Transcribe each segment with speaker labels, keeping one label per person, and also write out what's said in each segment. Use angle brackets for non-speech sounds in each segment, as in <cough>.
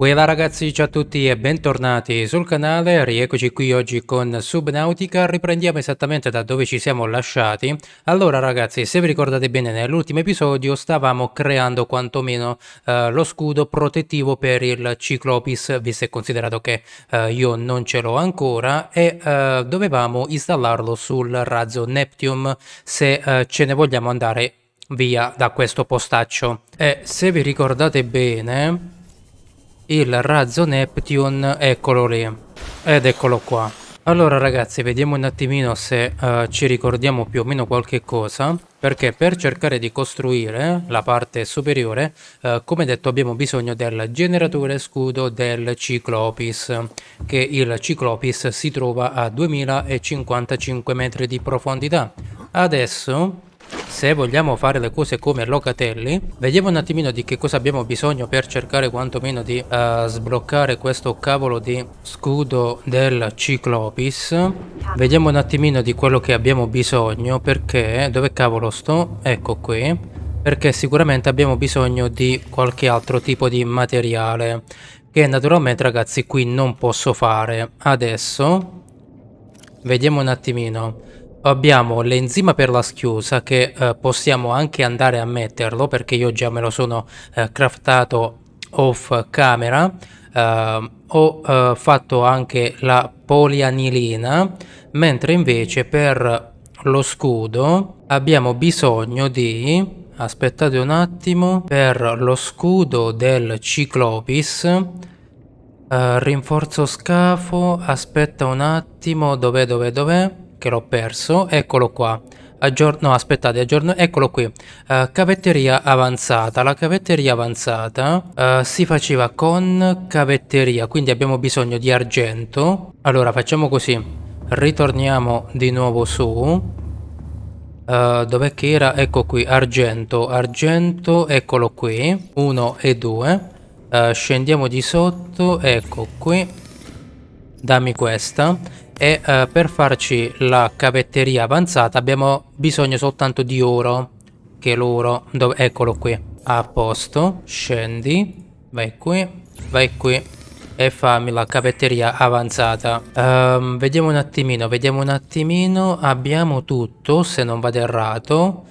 Speaker 1: Ueva ragazzi, ciao a tutti e bentornati sul canale, rieccoci qui oggi con Subnautica, riprendiamo esattamente da dove ci siamo lasciati. Allora ragazzi, se vi ricordate bene nell'ultimo episodio stavamo creando quantomeno eh, lo scudo protettivo per il Ciclopis, visto e considerato che eh, io non ce l'ho ancora, e eh, dovevamo installarlo sul razzo Neptune se eh, ce ne vogliamo andare via da questo postaccio. E se vi ricordate bene il razzo Neptune eccolo lì ed eccolo qua allora ragazzi vediamo un attimino se uh, ci ricordiamo più o meno qualche cosa perché per cercare di costruire la parte superiore uh, come detto abbiamo bisogno del generatore scudo del Ciclopis che il Ciclopis si trova a 2055 metri di profondità adesso se vogliamo fare le cose come Locatelli vediamo un attimino di che cosa abbiamo bisogno per cercare quantomeno di uh, sbloccare questo cavolo di scudo del Ciclopis vediamo un attimino di quello che abbiamo bisogno perché dove cavolo sto? ecco qui perché sicuramente abbiamo bisogno di qualche altro tipo di materiale che naturalmente ragazzi qui non posso fare adesso vediamo un attimino Abbiamo l'enzima per la schiusa che eh, possiamo anche andare a metterlo perché io già me lo sono eh, craftato off camera. Eh, ho eh, fatto anche la polianilina mentre invece per lo scudo abbiamo bisogno di aspettate un attimo per lo scudo del ciclopis eh, rinforzo scafo aspetta un attimo dov'è dov'è dov'è che l'ho perso, eccolo qua. Aggior no, aspettate, aggiorno, eccolo qui. Uh, cavetteria avanzata. La cavetteria avanzata uh, si faceva con cavetteria, quindi abbiamo bisogno di argento. Allora, facciamo così. Ritorniamo di nuovo su. Uh, dov'è che era? Ecco qui, argento, argento, eccolo qui, Uno e due. Uh, scendiamo di sotto, ecco qui, dammi questa e eh, per farci la cavetteria avanzata abbiamo bisogno soltanto di oro, che l'oro, eccolo qui, a posto, scendi, vai qui, vai qui e fammi la cavetteria avanzata. Um, vediamo un attimino, vediamo un attimino, abbiamo tutto se non vado errato.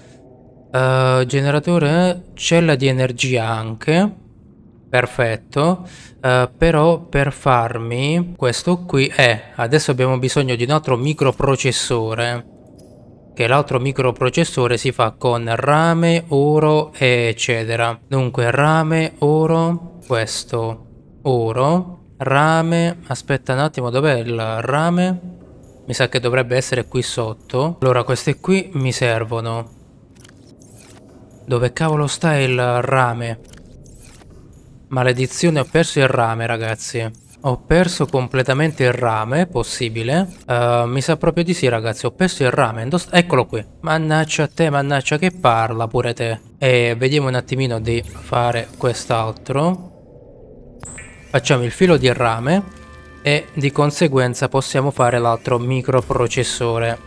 Speaker 1: Uh, generatore, cella di energia anche Perfetto, uh, però per farmi questo qui è, adesso abbiamo bisogno di un altro microprocessore, che l'altro microprocessore si fa con rame, oro eccetera. Dunque rame, oro, questo, oro, rame, aspetta un attimo dov'è il rame? Mi sa che dovrebbe essere qui sotto. Allora queste qui mi servono. Dove cavolo sta il rame? Maledizione, ho perso il rame, ragazzi. Ho perso completamente il rame, possibile? Uh, mi sa proprio di sì, ragazzi, ho perso il rame. Eccolo qui. Mannaccia a te, mannaccia che parla pure te. E vediamo un attimino di fare quest'altro. Facciamo il filo di rame e di conseguenza possiamo fare l'altro microprocessore.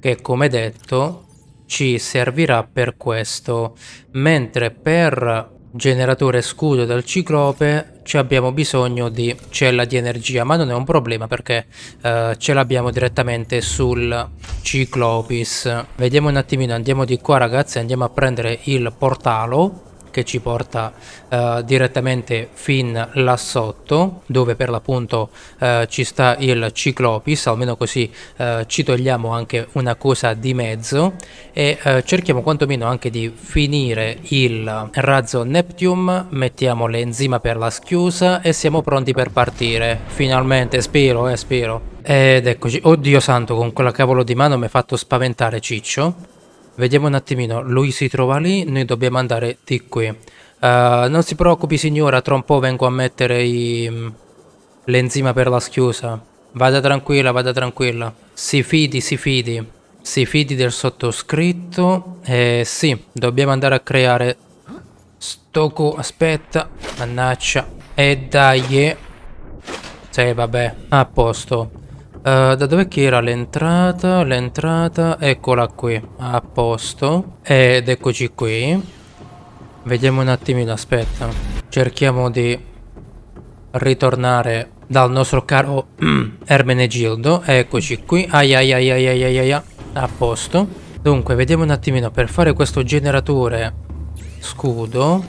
Speaker 1: Che come detto ci servirà per questo. Mentre per generatore scudo dal ciclope ci abbiamo bisogno di cella di energia ma non è un problema perché eh, ce l'abbiamo direttamente sul ciclopis vediamo un attimino andiamo di qua ragazzi andiamo a prendere il portalo che ci porta eh, direttamente fin là sotto, dove per l'appunto eh, ci sta il Ciclopis, almeno così eh, ci togliamo anche una cosa di mezzo e eh, cerchiamo quantomeno anche di finire il razzo Neptune, mettiamo l'enzima per la schiusa e siamo pronti per partire. Finalmente, spiro, eh, spiro. Ed eccoci, oddio santo, con quella cavolo di mano mi ha fatto spaventare Ciccio. Vediamo un attimino, lui si trova lì, noi dobbiamo andare di qui. Uh, non si preoccupi signora, tra un po' vengo a mettere i... Mm, l'enzima per la schiusa. Vada tranquilla, vada tranquilla. Si fidi, si fidi. Si fidi del sottoscritto. Eh sì, dobbiamo andare a creare... Sto aspetta, mannaccia. E dai. Eh. Sì, vabbè, a posto. Uh, da dove che era l'entrata? L'entrata, eccola qui, a posto. Ed eccoci qui. Vediamo un attimino, aspetta. Cerchiamo di ritornare dal nostro caro <clears throat> Ermenegildo. Eccoci qui. Ai ai ai ai ai ai ai. A posto. Dunque, vediamo un attimino. Per fare questo generatore scudo,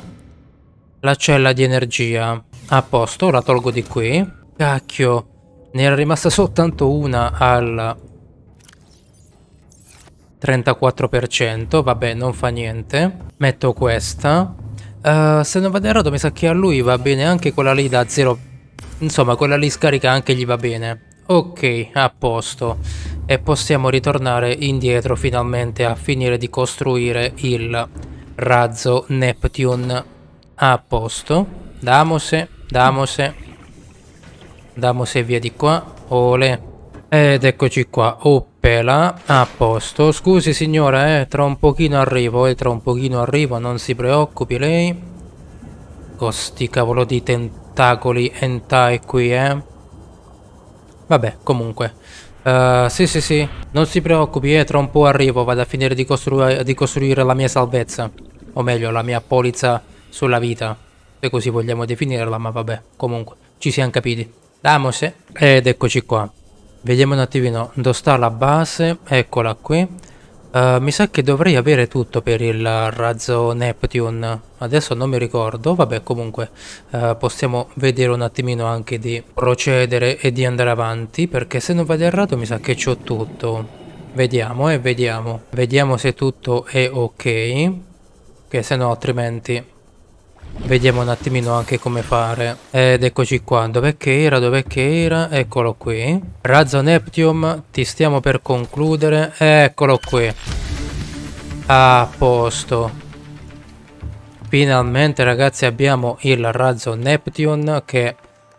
Speaker 1: la cella di energia. A posto, la tolgo di qui. Cacchio. Ne era rimasta soltanto una al 34%, vabbè non fa niente. Metto questa. Uh, se non vado errato mi sa che a lui va bene anche quella lì da 0. Insomma quella lì scarica anche gli va bene. Ok, a posto. E possiamo ritornare indietro finalmente a finire di costruire il razzo Neptune. A posto. Damose, damose. Andiamo se via di qua. Ole. Ed eccoci qua. Oppela. A posto. Scusi signora, eh. Tra un pochino arrivo, eh. Tra un pochino arrivo. Non si preoccupi lei. Costi cavolo di tentacoli Entai qui, eh. Vabbè, comunque. Uh, sì, sì, sì. Non si preoccupi, eh. Tra un po' arrivo. Vado a finire di, costru di costruire la mia salvezza. O meglio, la mia polizza sulla vita. Se così vogliamo definirla, ma vabbè. Comunque, ci siamo capiti. Vamos, ed eccoci qua. Vediamo un attimino, dove sta la base? Eccola qui. Uh, mi sa che dovrei avere tutto per il razzo Neptune. Adesso non mi ricordo, vabbè comunque uh, possiamo vedere un attimino anche di procedere e di andare avanti, perché se non vado errato mi sa che ho tutto. Vediamo e eh, vediamo. Vediamo se tutto è ok, che se no altrimenti Vediamo un attimino anche come fare. Ed eccoci qua. Dov'è che era? Dov'è che era? Eccolo qui. Razzo Neptium, ti stiamo per concludere. Eccolo qui. A posto. Finalmente ragazzi abbiamo il razzo Neptune che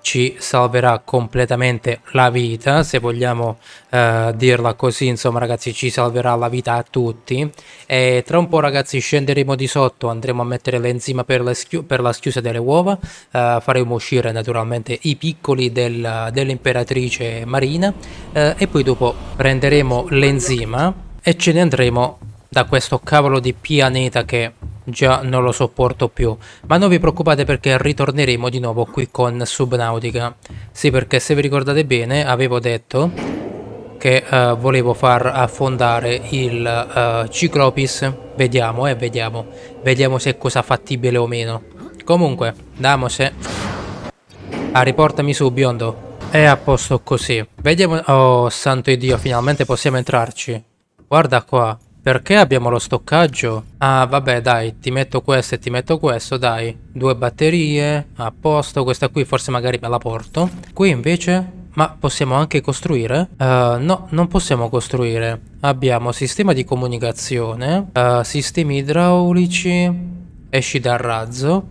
Speaker 1: ci salverà completamente la vita, se vogliamo eh, dirla così, insomma ragazzi ci salverà la vita a tutti. E tra un po' ragazzi scenderemo di sotto, andremo a mettere l'enzima per, le per, la schiusa delle uova, eh, faremo uscire naturalmente i piccoli del, dell'imperatrice marina eh, e poi dopo prenderemo l'enzima e ce ne andremo da questo cavolo di pianeta che già non lo sopporto più. Ma non vi preoccupate perché ritorneremo di nuovo qui con Subnautica. Sì, perché se vi ricordate bene avevo detto che uh, volevo far affondare il uh, Ciclopis. Vediamo, eh, vediamo. Vediamo se è cosa fattibile o meno. Comunque, damose. Ah, riportami su, biondo. È a posto così. Vediamo... Oh, santo Dio, finalmente possiamo entrarci. Guarda qua. Perché abbiamo lo stoccaggio? Ah vabbè dai, ti metto questo e ti metto questo, dai. Due batterie, a posto, questa qui forse magari me la porto. Qui invece ma possiamo anche costruire? Uh, no, non possiamo costruire. Abbiamo sistema di comunicazione, uh, sistemi idraulici, esci dal razzo,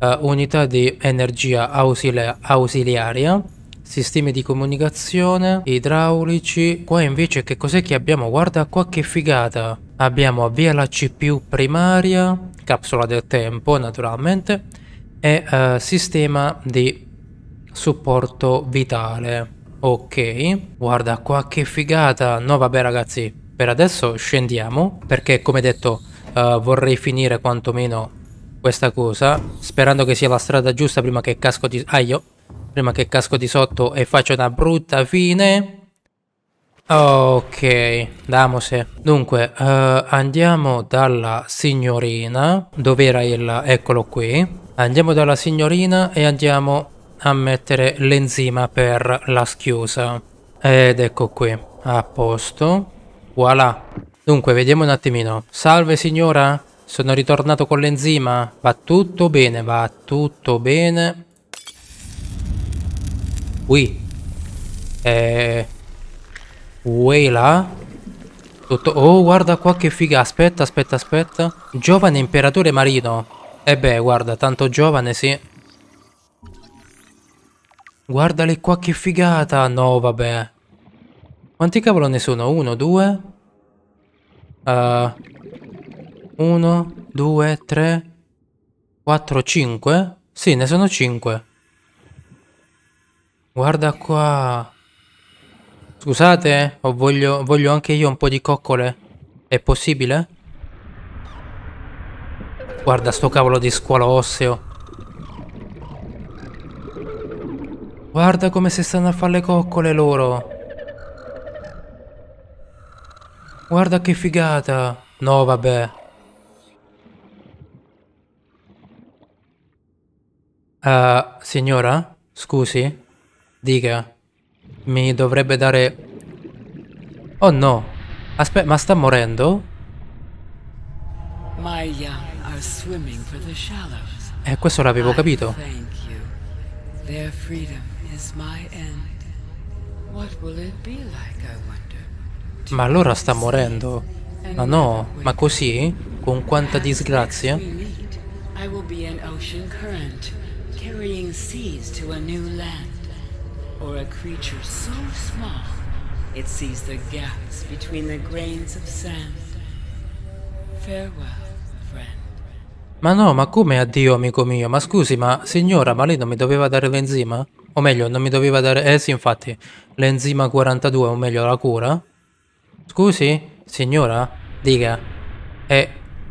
Speaker 1: uh, unità di energia auxilia ausiliaria, sistemi di comunicazione, idraulici. Qua invece che cos'è che abbiamo? Guarda qua che figata! Abbiamo via la CPU primaria, capsula del tempo naturalmente, e eh, sistema di supporto vitale. Ok, guarda qua che figata! No vabbè ragazzi, per adesso scendiamo, perché come detto eh, vorrei finire quantomeno questa cosa, sperando che sia la strada giusta prima che casco di... Aio! Ah, Prima che casco di sotto e faccio una brutta fine. Ok, damose. Dunque, uh, andiamo dalla signorina. Dov'era il... eccolo qui. Andiamo dalla signorina e andiamo a mettere l'enzima per la schiusa. Ed ecco qui. A posto. Voilà. Dunque, vediamo un attimino. Salve signora, sono ritornato con l'enzima. Va tutto bene, va tutto bene. Ui. Eh... Uela? Tutto... Oh, guarda qua che figa. Aspetta, aspetta, aspetta. Giovane imperatore marino. E eh beh, guarda, tanto giovane, sì. Guardale qua che figata. No, vabbè. Quanti cavolo ne sono? Uno, due? Uh, uno, due, tre, quattro, cinque? Sì, ne sono cinque. Guarda qua. Scusate, eh, voglio, voglio anche io un po' di coccole. È possibile? Guarda sto cavolo di squalo osseo. Guarda come si stanno a fare le coccole loro. Guarda che figata. No, vabbè. Uh, signora? Scusi? Dica, mi dovrebbe dare... Oh no, aspetta, ma sta morendo? Eh, questo l'avevo capito. Their freedom is my end. What will Ma allora sta morendo. Ma no, ma così? Con quanta disgrazia? I will be an ocean current, carrying seas to a new land or a creature so small it sees the gaps between the grains of sand. Farewell, friend. Ma no, ma come addio amico mio? Ma scusi, ma signora, ma lei non mi doveva dare l'enzima? O meglio, non mi doveva dare... Eh sì, infatti, l'enzima 42, o meglio, la cura? Scusi? Signora? Dica. Eh,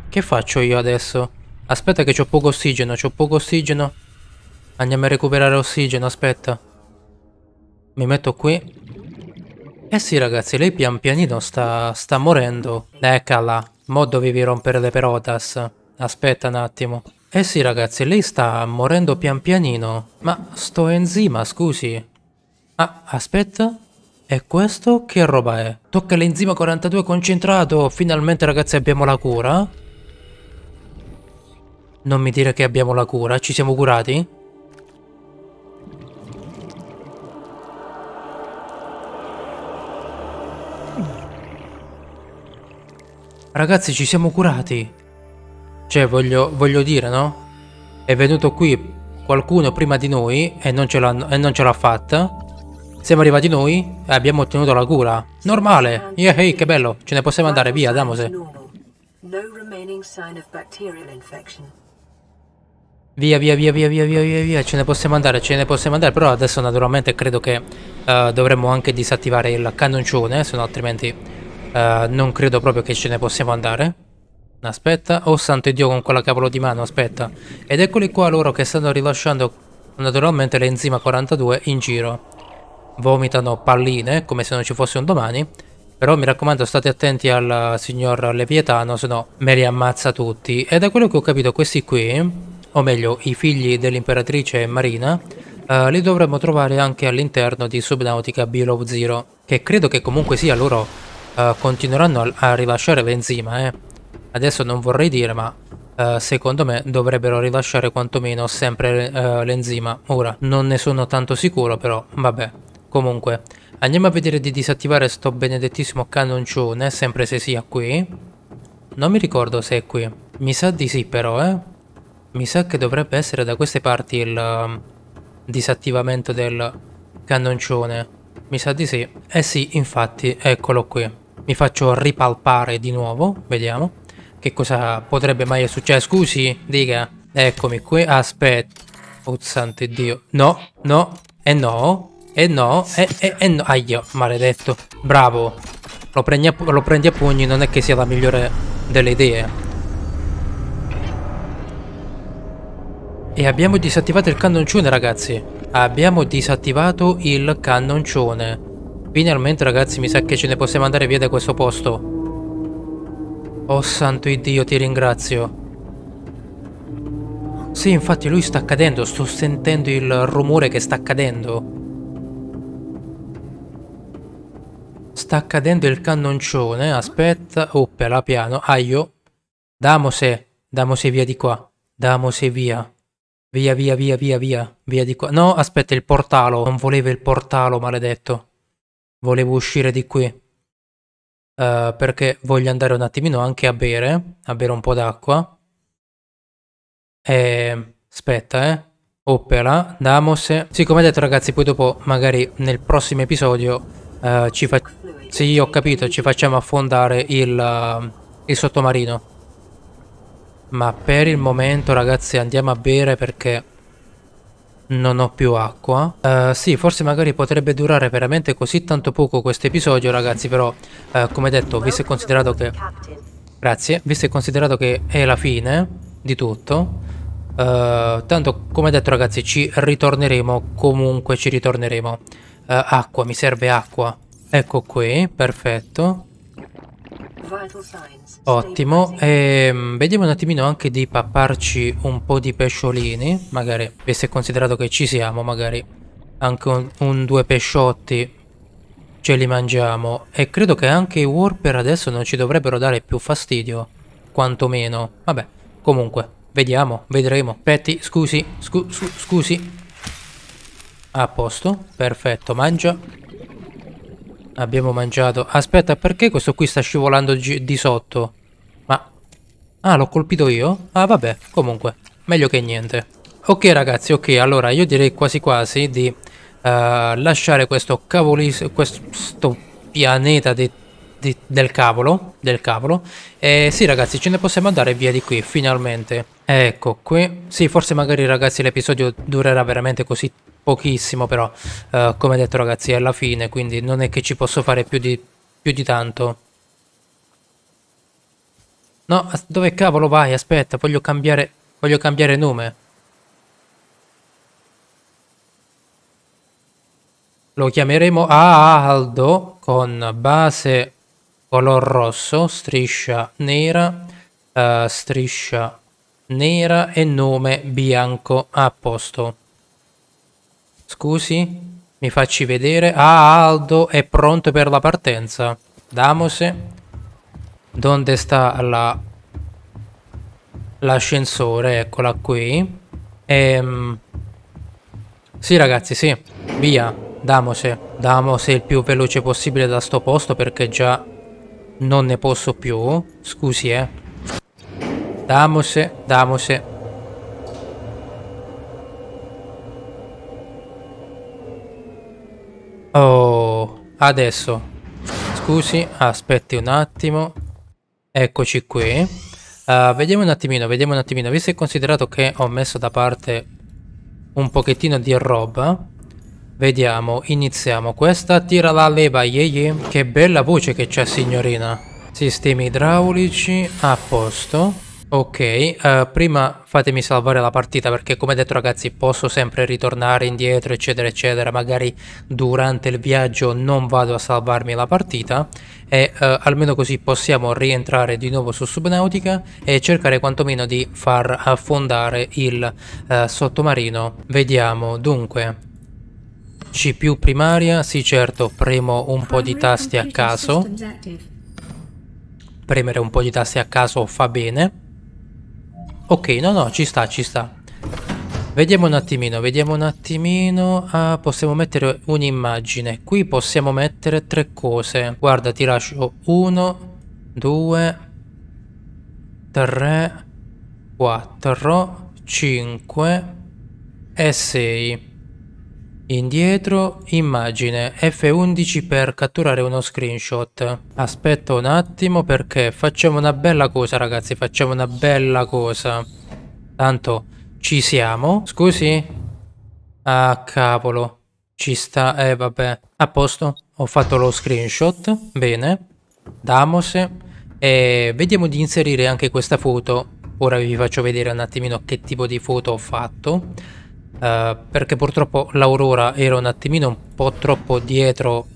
Speaker 1: che faccio io adesso? Aspetta che ho poco ossigeno, ho poco ossigeno. Andiamo a recuperare ossigeno, aspetta. Mi metto qui. Eh sì ragazzi, lei pian pianino sta, sta morendo. Eccala, mo dovevi rompere le perotas. Aspetta un attimo. Eh sì ragazzi, lei sta morendo pian pianino. Ma sto enzima, scusi. Ah, aspetta. E questo che roba è? Tocca l'enzima 42 concentrato. Finalmente ragazzi abbiamo la cura. Non mi dire che abbiamo la cura, ci siamo curati? Ragazzi, ci siamo curati. Cioè, voglio, voglio dire, no? È venuto qui qualcuno prima di noi e non ce l'ha fatta. Siamo arrivati noi e abbiamo ottenuto la cura. Normale! Yeah, hey, che bello! Ce ne possiamo andare via, Damose. Via, via, via, via, via, via, via, via, ce ne possiamo andare, ce ne possiamo andare, però adesso naturalmente credo che uh, dovremmo anche disattivare il cannoncione, se no altrimenti Uh, non credo proprio che ce ne possiamo andare. Aspetta, oh santo Dio con quella cavolo di mano, aspetta. Ed eccoli qua loro che stanno rilasciando naturalmente l'enzima 42 in giro. Vomitano palline, come se non ci fosse un domani. Però mi raccomando state attenti al signor Levietano, se no me li ammazza tutti. E da quello che ho capito questi qui, o meglio i figli dell'imperatrice Marina, uh, li dovremmo trovare anche all'interno di Subnautica Below Zero. Che credo che comunque sia loro uh, continueranno a rilasciare Benzema, eh. Adesso non vorrei dire, ma uh, secondo me dovrebbero rilasciare quantomeno sempre uh, l'enzima. Ora, non ne sono tanto sicuro, però vabbè. Comunque, andiamo a vedere di disattivare sto benedettissimo cannoncione, sempre se sia qui. Non mi ricordo se è qui. Mi sa di sì, però, eh. Mi sa che dovrebbe essere da queste parti il ehm, disattivamento del cannoncione. Mi sa di sì. Eh sì, infatti, eccolo qui mi faccio ripalpare di nuovo, vediamo che cosa potrebbe mai succedere. Scusi, dica, eccomi qui, aspetta, oh santo dio, no, no, e no, e no, e, eh, e, no, aia, maledetto, bravo, lo prendi, a, lo prendi a pugni, non è che sia la migliore delle idee. E abbiamo disattivato il cannoncione ragazzi, abbiamo disattivato il cannoncione. Finalmente ragazzi mi sa che ce ne possiamo andare via da questo posto. Oh santo Dio, ti ringrazio. Sì, infatti lui sta cadendo, sto sentendo il rumore che sta cadendo. Sta cadendo il cannoncione, aspetta, oppela, piano, aio. Damose, damose via di qua, damose via. Via, via, via, via, via, via di qua. No, aspetta, il portalo, non voleva il portalo, maledetto volevo uscire di qui uh, perché voglio andare un attimino anche a bere, a bere un po' d'acqua. E aspetta, eh. Opera, Damose. Sì, come detto ragazzi, poi dopo magari nel prossimo episodio uh, ci fa... Sì, ho capito, ci facciamo affondare il, uh, il sottomarino. Ma per il momento ragazzi andiamo a bere perché non ho più acqua. Uh, sì, forse magari potrebbe durare veramente così tanto poco questo episodio, ragazzi, però uh, come detto, visto e considerato che... Grazie, visto e considerato che è la fine di tutto, Uh, tanto come detto ragazzi ci ritorneremo comunque ci ritorneremo uh, acqua mi serve acqua ecco qui perfetto Ottimo, e ehm, vediamo un attimino anche di papparci un po' di pesciolini, magari, visto se considerato che ci siamo, magari anche un, un due pesciotti ce li mangiamo. E credo che anche i warper adesso non ci dovrebbero dare più fastidio, quantomeno. Vabbè, comunque, vediamo, vedremo. Petti, scusi, scu scusi. A posto, perfetto, mangia. Abbiamo mangiato. Aspetta, perché questo qui sta scivolando di sotto? Ma... Ah, l'ho colpito io? Ah, vabbè, comunque, meglio che niente. Ok ragazzi, ok, allora io direi quasi quasi di uh, lasciare questo cavolis... questo pianeta di, di, del cavolo, del cavolo. E sì ragazzi, ce ne possiamo andare via di qui, finalmente. Ecco qui. Sì, forse magari ragazzi l'episodio durerà veramente così pochissimo però, uh, come detto ragazzi, è alla fine, quindi non è che ci posso fare più di, più di tanto. No, dove cavolo vai? Aspetta, voglio cambiare, voglio cambiare nome. Lo chiameremo Aldo con base color rosso, striscia nera, uh, striscia nera e nome bianco ah, a posto. Scusi, mi facci vedere. Ah, Aldo è pronto per la partenza. Damose. Dove sta la... L'ascensore, eccola qui. Ehm... Sì ragazzi, sì. Via, damose. Damose il più veloce possibile da sto posto perché già non ne posso più. Scusi, eh. Damose, damose. Oh, adesso. Scusi, aspetti un attimo. Eccoci qui. Uh, vediamo un attimino, vediamo un attimino. Visto e considerato che ho messo da parte un pochettino di roba, vediamo, iniziamo. Questa tira la leva, ye, ye. Che bella voce che c'è, signorina. Sistemi idraulici, a posto. Ok, eh, prima fatemi salvare la partita perché come detto ragazzi posso sempre ritornare indietro eccetera eccetera, magari durante il viaggio non vado a salvarmi la partita e eh, almeno così possiamo rientrare di nuovo su Subnautica e cercare quantomeno di far affondare il eh, sottomarino. Vediamo, dunque, C primaria, sì certo, premo un po' di tasti a caso. Premere un po' di tasti a caso fa bene. Ok, no, no, ci sta, ci sta. Vediamo un attimino, vediamo un attimino. Ah, possiamo mettere un'immagine. Qui possiamo mettere tre cose. Guarda, ti lascio uno, due, tre, quattro, cinque e sei. Indietro, immagine, F11 per catturare uno screenshot. Aspetta un attimo perché facciamo una bella cosa ragazzi, facciamo una bella cosa. Tanto, ci siamo. Scusi? Ah, cavolo. Ci sta, eh vabbè. A posto, ho fatto lo screenshot, bene. Damose. E vediamo di inserire anche questa foto. Ora vi faccio vedere un attimino che tipo di foto ho fatto eh, perché purtroppo l'Aurora era un attimino un po' troppo dietro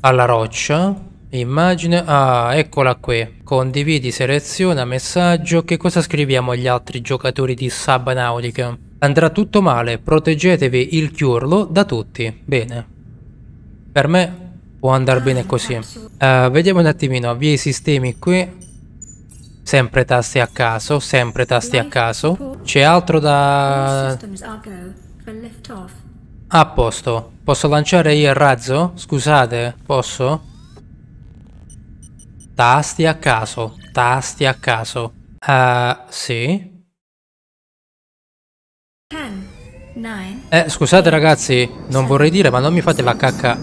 Speaker 1: alla roccia. Immagine, ah eccola qui, condividi, seleziona, messaggio, che cosa scriviamo agli altri giocatori di Sabanautica? Andrà tutto male, proteggetevi il chiurlo da tutti, bene. Per me può andare bene così. Uh, vediamo un attimino, via i sistemi qui, Sempre tasti a caso, sempre tasti a caso. C'è altro da... A posto. Posso lanciare io il razzo? Scusate, posso? Tasti a caso, tasti a caso. Ah, uh, sì. Eh, scusate ragazzi, non vorrei dire, ma non mi fate la cacca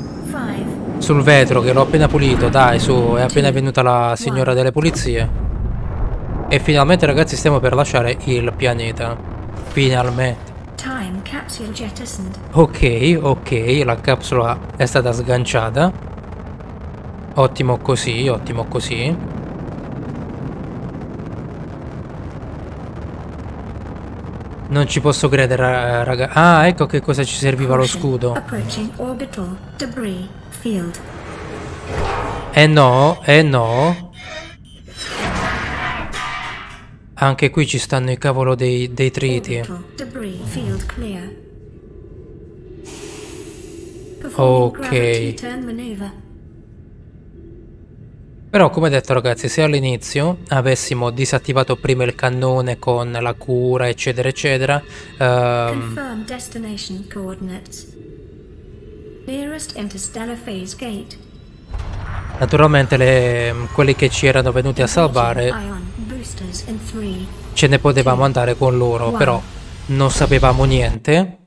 Speaker 1: sul vetro che l'ho appena pulito. Dai, su, è appena venuta la signora delle pulizie. E finalmente ragazzi stiamo per lasciare il pianeta. Finalmente. Ok, ok, la capsula è stata sganciata. Ottimo così, ottimo così. Non ci posso credere, eh, raga. Ah, ecco che cosa ci serviva lo scudo. Eh no, eh no. Anche qui ci stanno i cavolo dei detriti. Ecco, ok. Però come detto ragazzi, se all'inizio avessimo disattivato prima il cannone con la cura eccetera eccetera... Um... Naturalmente le... quelli che ci erano venuti a salvare Ce ne potevamo andare con loro, però non sapevamo niente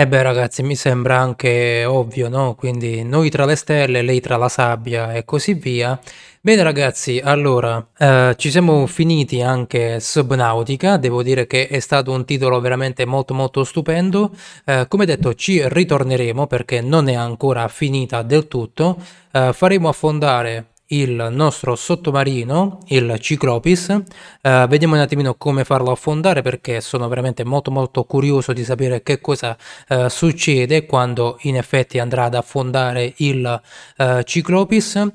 Speaker 1: E eh beh ragazzi, mi sembra anche ovvio, no? Quindi noi tra le stelle, lei tra la sabbia e così via. Bene ragazzi, allora, eh, ci siamo finiti anche Subnautica, devo dire che è stato un titolo veramente molto molto stupendo. Eh, come detto, ci ritorneremo perché non è ancora finita del tutto. Eh, faremo affondare il nostro sottomarino, il Ciclopis. Eh, vediamo un attimino come farlo affondare perché sono veramente molto molto curioso di sapere che cosa eh, succede quando in effetti andrà ad affondare il eh, Ciclopis.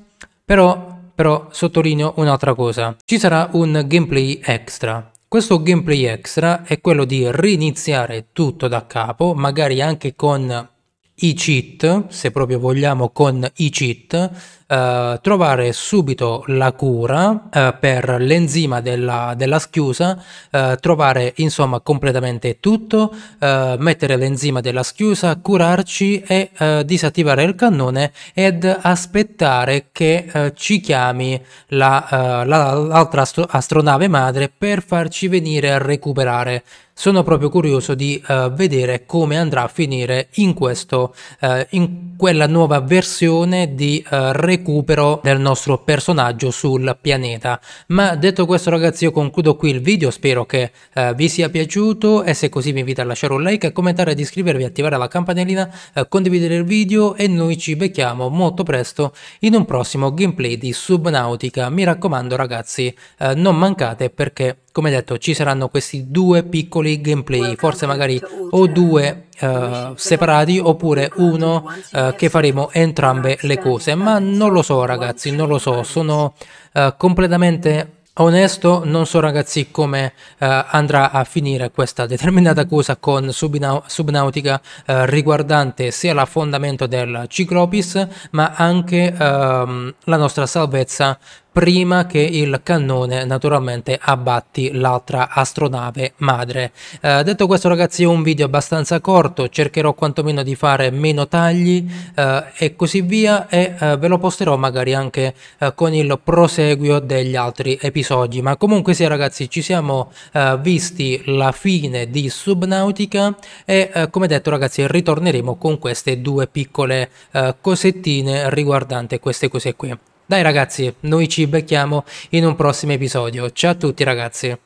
Speaker 1: Però, però sottolineo un'altra cosa, ci sarà un gameplay extra. Questo gameplay extra è quello di riniziare tutto da capo, magari anche con i cheat, se proprio vogliamo con i cheat, eh, trovare subito la cura eh, per l'enzima della, della schiusa, eh, trovare insomma completamente tutto, eh, mettere l'enzima della schiusa, curarci e eh, disattivare il cannone ed aspettare che ci chiami la, la, l'altra astro- astronave madre per farci venire a recuperare sono proprio curioso di uh, vedere come andrà a finire in questo uh, in quella nuova versione di uh, recupero del nostro personaggio sul pianeta. Ma detto questo ragazzi io concludo qui il video, spero che eh, vi sia piaciuto e se così vi invito a lasciare un like, a commentare, ad iscrivervi, attivare la campanellina, eh, condividere il video e noi ci becchiamo molto presto in un prossimo gameplay di Subnautica. Mi raccomando ragazzi eh, non mancate perché come detto ci saranno questi due piccoli gameplay, forse magari o due eh, separati oppure uno eh, che faremo entrambe le cose. Ma non lo so ragazzi, non lo so, sono eh, completamente onesto, non so ragazzi come eh, andrà a finire questa determinata cosa con Subna Subnautica eh, riguardante sia l'affondamento del Ciclopis ma anche ehm, la nostra salvezza prima che il cannone naturalmente abbatti l'altra astronave madre. Eh, detto questo ragazzi è un video abbastanza corto, cercherò quantomeno di fare meno tagli eh, e così via e eh, ve lo posterò magari anche eh, con il proseguio degli altri episodi. Ma comunque sì ragazzi ci siamo eh, visti la fine di Subnautica e eh, come detto ragazzi ritorneremo con queste due piccole cosettine riguardante queste cose qui. Dai ragazzi, noi ci becchiamo in un prossimo episodio. Ciao a tutti ragazzi.